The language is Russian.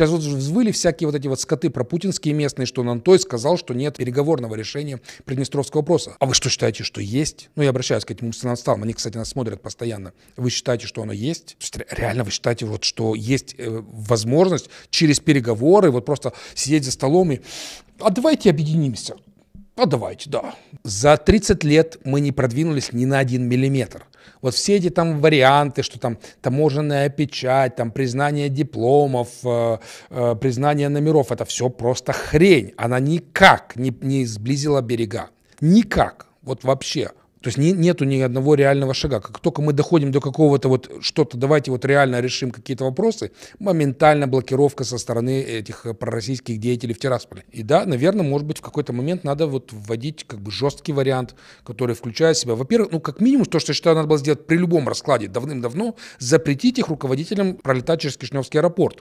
Сейчас вот взвыли всякие вот эти вот скоты про Путинские местные, что Нантой сказал, что нет переговорного решения Приднестровского вопроса. А вы что считаете, что есть? Ну, я обращаюсь к этим мусульманствам, они, кстати, нас смотрят постоянно. Вы считаете, что оно есть? То есть реально вы считаете, вот, что есть э, возможность через переговоры вот просто сидеть за столом и... А давайте объединимся. А давайте, да. За 30 лет мы не продвинулись ни на один миллиметр. Вот все эти там варианты, что там таможенная печать, там признание дипломов, э, э, признание номеров, это все просто хрень. Она никак не, не сблизила берега. Никак. Вот вообще. То есть не, нету ни одного реального шага. Как только мы доходим до какого-то вот что-то, давайте вот реально решим какие-то вопросы, моментально блокировка со стороны этих э, пророссийских деятелей в Тирасполе. И да, наверное, может быть, в какой-то момент надо вот вводить как бы жесткий вариант, который включает в себя, во-первых, ну как минимум, то, что я считаю, надо было сделать при любом раскладе давным-давно, запретить их руководителям пролетать через Кишневский аэропорт.